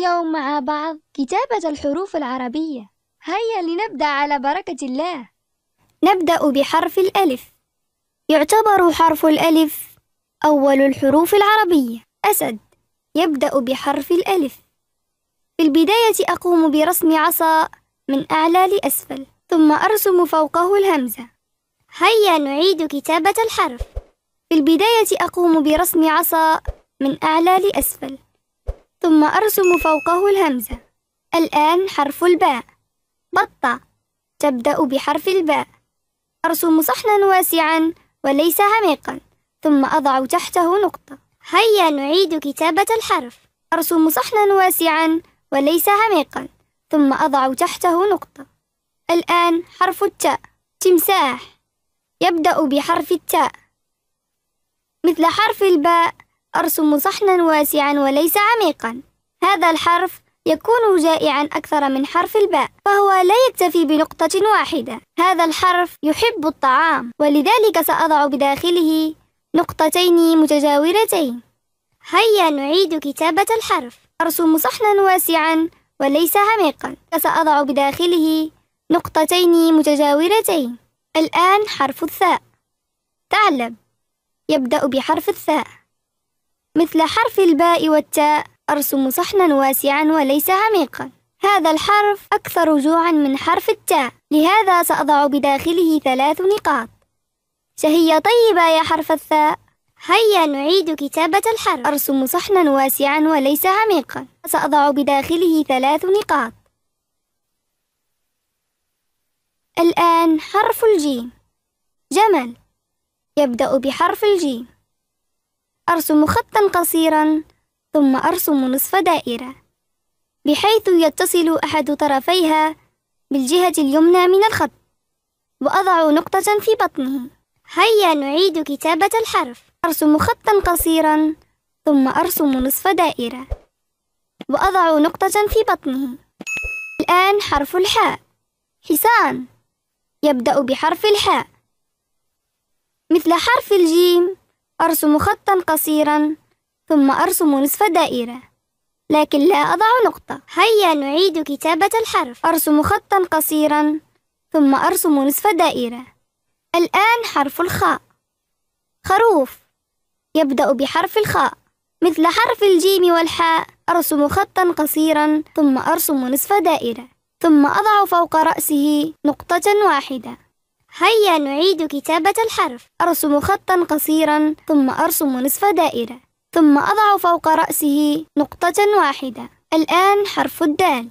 اليوم مع بعض كتابة الحروف العربية هيا لنبدأ على بركة الله نبدأ بحرف الألف يعتبر حرف الألف أول الحروف العربية أسد يبدأ بحرف الألف في البداية أقوم برسم عصا من أعلى لأسفل ثم أرسم فوقه الهمزة هيا نعيد كتابة الحرف في البداية أقوم برسم عصا من أعلى لأسفل ثم أرسم فوقه الهمزة الآن حرف الباء بطة تبدأ بحرف الباء أرسم صحنا واسعا وليس عميقا ثم أضع تحته نقطة هيا نعيد كتابة الحرف أرسم صحنا واسعا وليس عميقا ثم أضع تحته نقطة الآن حرف التاء تمساح يبدأ بحرف التاء مثل حرف الباء أرسم صحنا واسعا وليس عميقا هذا الحرف يكون جائعا أكثر من حرف الباء فهو لا يكتفي بنقطة واحدة هذا الحرف يحب الطعام ولذلك سأضع بداخله نقطتين متجاورتين هيا نعيد كتابة الحرف أرسم صحنا واسعا وليس عميقا سأضع بداخله نقطتين متجاورتين الآن حرف الثاء تعلم يبدأ بحرف الثاء مثل حرف الباء والتاء أرسم صحنا واسعا وليس عميقا هذا الحرف أكثر جوعا من حرف التاء لهذا سأضع بداخله ثلاث نقاط شهية طيبة يا حرف الثاء هيا نعيد كتابة الحرف أرسم صحنا واسعا وليس عميقا سأضع بداخله ثلاث نقاط الآن حرف الجيم جمل يبدأ بحرف الجيم أرسم خطا قصيرا ثم أرسم نصف دائرة بحيث يتصل أحد طرفيها بالجهة اليمنى من الخط وأضع نقطة في بطنه هيا نعيد كتابة الحرف أرسم خطا قصيرا ثم أرسم نصف دائرة وأضع نقطة في بطنه الآن حرف الحاء حصان يبدأ بحرف الحاء مثل حرف الجيم أرسم خطا قصيرا ثم أرسم نصف دائرة لكن لا أضع نقطة هيا نعيد كتابة الحرف أرسم خطا قصيرا ثم أرسم نصف دائرة الآن حرف الخاء خروف يبدأ بحرف الخاء مثل حرف الجيم والحاء أرسم خطا قصيرا ثم أرسم نصف دائرة ثم أضع فوق رأسه نقطة واحدة هيا نعيد كتابة الحرف أرسم خطا قصيرا ثم أرسم نصف دائرة ثم أضع فوق رأسه نقطة واحدة الآن حرف الدال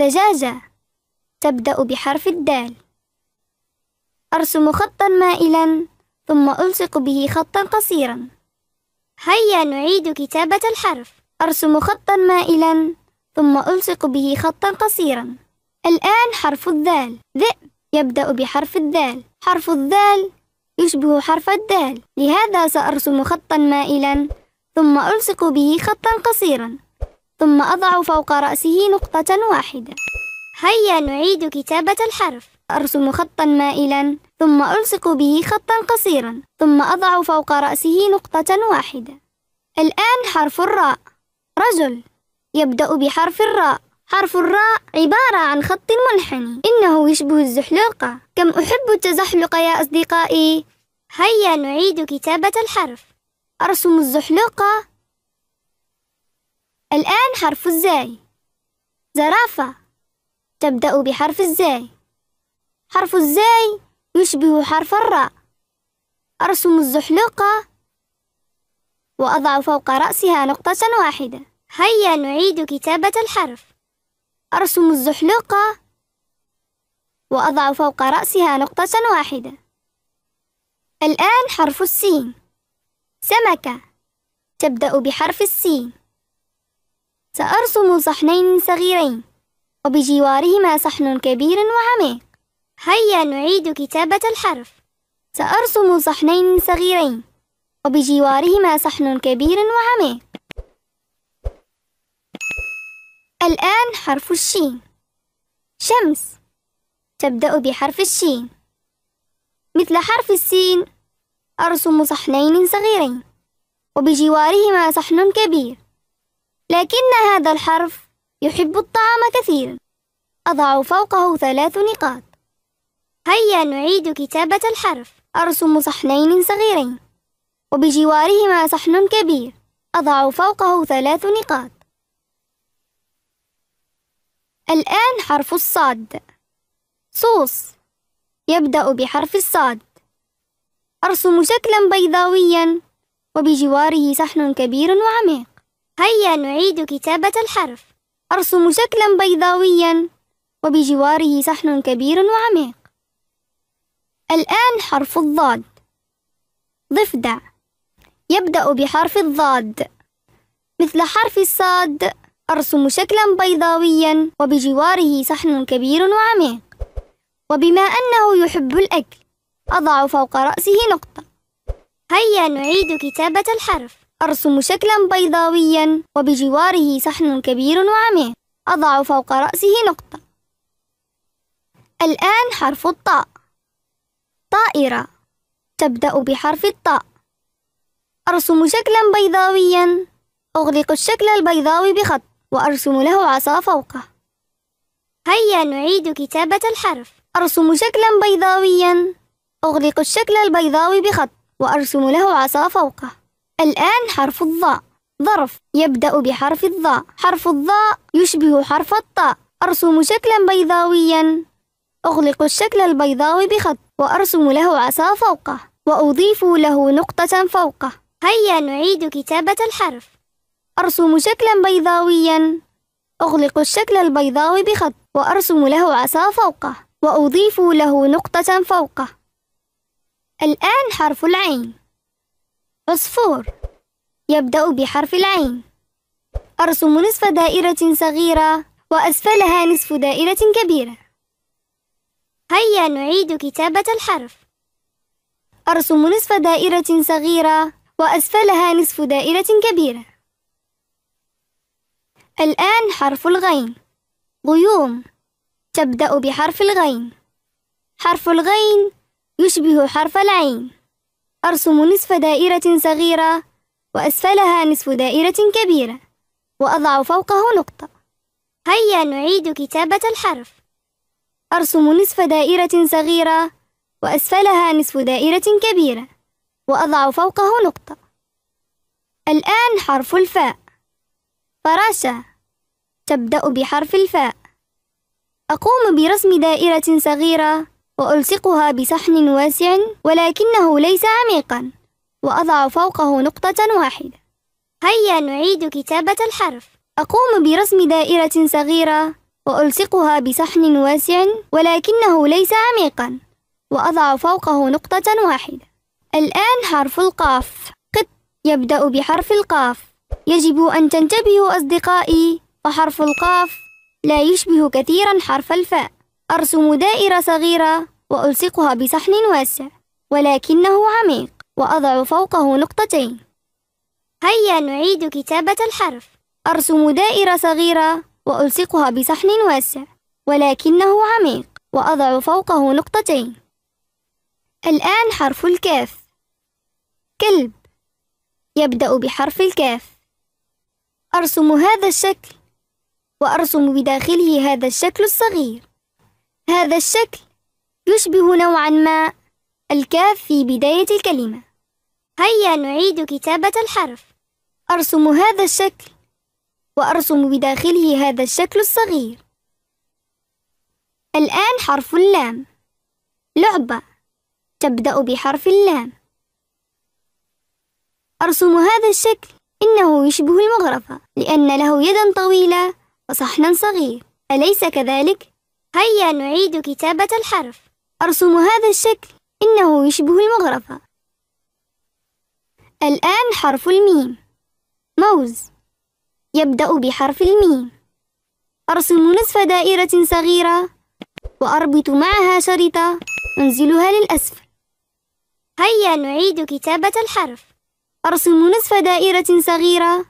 دجاجة تبدأ بحرف الدال أرسم خطا مائلا ثم ألصق به خطا قصيرا هيا نعيد كتابة الحرف أرسم خطا مائلا ثم ألصق به خطا قصيرا الآن حرف الذال ذئب يبدأ بحرف الذال حرف الذال يشبه حرف الدال لهذا سأرسم خطا مائلا ثم ألصق به خطا قصيرا ثم أضع فوق رأسه نقطة واحدة هيا نعيد كتابة الحرف أرسم خطا مائلا ثم ألصق به خطا قصيرا ثم أضع فوق رأسه نقطة واحدة الآن حرف الراء رجل يبدأ بحرف الراء حرف الراء عبارة عن خط منحني إنه يشبه الزحلوقة كم أحب التزحلق يا أصدقائي هيا نعيد كتابة الحرف أرسم الزحلوقة الآن حرف الزاي زرافة تبدأ بحرف الزاي حرف الزاي يشبه حرف الراء أرسم الزحلوقة وأضع فوق رأسها نقطة واحدة هيا نعيد كتابة الحرف أرسم الزحلوقة وأضع فوق رأسها نقطة واحدة الآن حرف السين سمكة تبدأ بحرف السين سأرسم صحنين صغيرين وبجوارهما صحن كبير وعميق هيا نعيد كتابة الحرف سأرسم صحنين صغيرين وبجوارهما صحن كبير وعميق الآن حرف الشين شمس تبدأ بحرف الشين مثل حرف السين أرسم صحنين صغيرين وبجوارهما صحن كبير لكن هذا الحرف يحب الطعام كثيرا أضع فوقه ثلاث نقاط هيا نعيد كتابة الحرف أرسم صحنين صغيرين وبجوارهما صحن كبير أضع فوقه ثلاث نقاط الآن حرف الصاد صوص يبدأ بحرف الصاد أرسم شكلا بيضاويا وبجواره صحن كبير وعميق هيا نعيد كتابة الحرف أرسم شكلا بيضاويا وبجواره صحن كبير وعميق الآن حرف الضاد ضفدع يبدأ بحرف الضاد مثل حرف الصاد أرسم شكلا بيضاويا وبجواره صحن كبير وعميق وبما أنه يحب الأكل أضع فوق رأسه نقطة هيا نعيد كتابة الحرف أرسم شكلا بيضاويا وبجواره صحن كبير وعميق أضع فوق رأسه نقطة الآن حرف الطاء طائرة تبدأ بحرف الطاء أرسم شكلا بيضاويا أغلق الشكل البيضاوي بخط وأرسم له عصا فوقه هيا نعيد كتابة الحرف أرسم شكلا بيضاويا أغلق الشكل البيضاوي بخط وأرسم له عصا فوقه الآن حرف الظاء ظرف يبدأ بحرف الظاء حرف الظاء يشبه حرف الطاء أرسم شكلا بيضاويا أغلق الشكل البيضاوي بخط وأرسم له عصا فوقه وأضيف له نقطة فوقه هيا نعيد كتابة الحرف أرسم شكلا بيضاويا أغلق الشكل البيضاوي بخط وأرسم له عصا فوقه وأضيف له نقطة فوقه الآن حرف العين عصفور يبدأ بحرف العين أرسم نصف دائرة صغيرة وأسفلها نصف دائرة كبيرة هيا نعيد كتابة الحرف أرسم نصف دائرة صغيرة وأسفلها نصف دائرة كبيرة الآن حرف الغين غيوم تبدأ بحرف الغين حرف الغين يشبه حرف العين أرسم نصف دائرة صغيرة وأسفلها نصف دائرة كبيرة وأضع فوقه نقطة هيا نعيد كتابة الحرف أرسم نصف دائرة صغيرة وأسفلها نصف دائرة كبيرة وأضع فوقه نقطة الآن حرف الفاء فراشة تبدأ بحرف الفاء أقوم برسم دائرة صغيرة وألصقها بصحن واسع ولكنه ليس عميقا وأضع فوقه نقطة واحدة هيا نعيد كتابة الحرف أقوم برسم دائرة صغيرة وألصقها بصحن واسع ولكنه ليس عميقا وأضع فوقه نقطة واحدة الآن حرف القاف قط يبدأ بحرف القاف يجب أن تنتبهوا أصدقائي وحرف القاف لا يشبه كثيرا حرف الفاء أرسم دائرة صغيرة وألصقها بصحن واسع ولكنه عميق وأضع فوقه نقطتين هيا نعيد كتابة الحرف أرسم دائرة صغيرة وألصقها بصحن واسع ولكنه عميق وأضع فوقه نقطتين الآن حرف الكاف كلب يبدأ بحرف الكاف أرسم هذا الشكل وأرسم بداخله هذا الشكل الصغير هذا الشكل يشبه نوعا ما الكاف في بداية الكلمة هيا نعيد كتابة الحرف أرسم هذا الشكل وأرسم بداخله هذا الشكل الصغير الآن حرف اللام لعبة تبدأ بحرف اللام أرسم هذا الشكل إنه يشبه المغرفة لأن له يدا طويلة وصحن صغير أليس كذلك؟ هيا نعيد كتابة الحرف أرسم هذا الشكل إنه يشبه المغرفة الآن حرف الميم موز يبدأ بحرف الميم أرسم نصف دائرة صغيرة وأربط معها شريطة أنزلها للأسفل هيا نعيد كتابة الحرف أرسم نصف دائرة صغيرة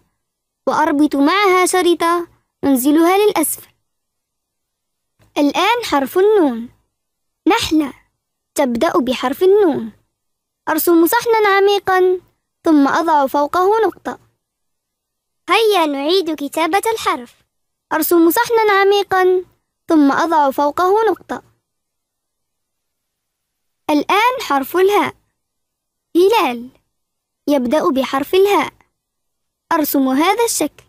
وأربط معها شريطة ننزلها للأسفل الآن حرف النون نحلة تبدأ بحرف النون أرسم صحنا عميقا ثم أضع فوقه نقطة هيا نعيد كتابة الحرف أرسم صحنا عميقا ثم أضع فوقه نقطة الآن حرف الهاء هلال يبدأ بحرف الهاء أرسم هذا الشكل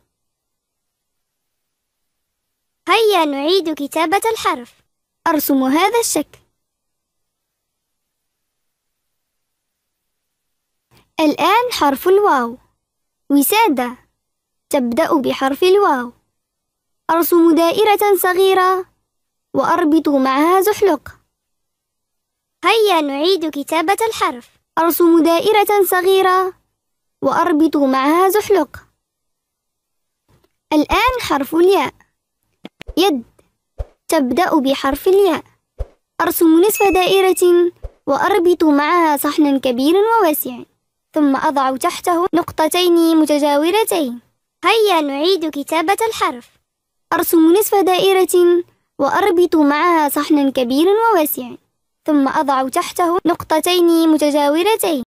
هيا نعيد كتابة الحرف أرسم هذا الشكل الآن حرف الواو وسادة تبدأ بحرف الواو أرسم دائرة صغيرة وأربط معها زحلق هيا نعيد كتابة الحرف أرسم دائرة صغيرة وأربط معها زحلق الآن حرف الياء يد تبدأ بحرف الياء أرسم نصف دائرة وأربط معها صحنا كبيرا وواسعا ثم أضع تحته نقطتين متجاورتين هيا نعيد كتابة الحرف أرسم نصف دائرة وأربط معها صحنا كبيرا وواسعا ثم أضع تحته نقطتين متجاورتين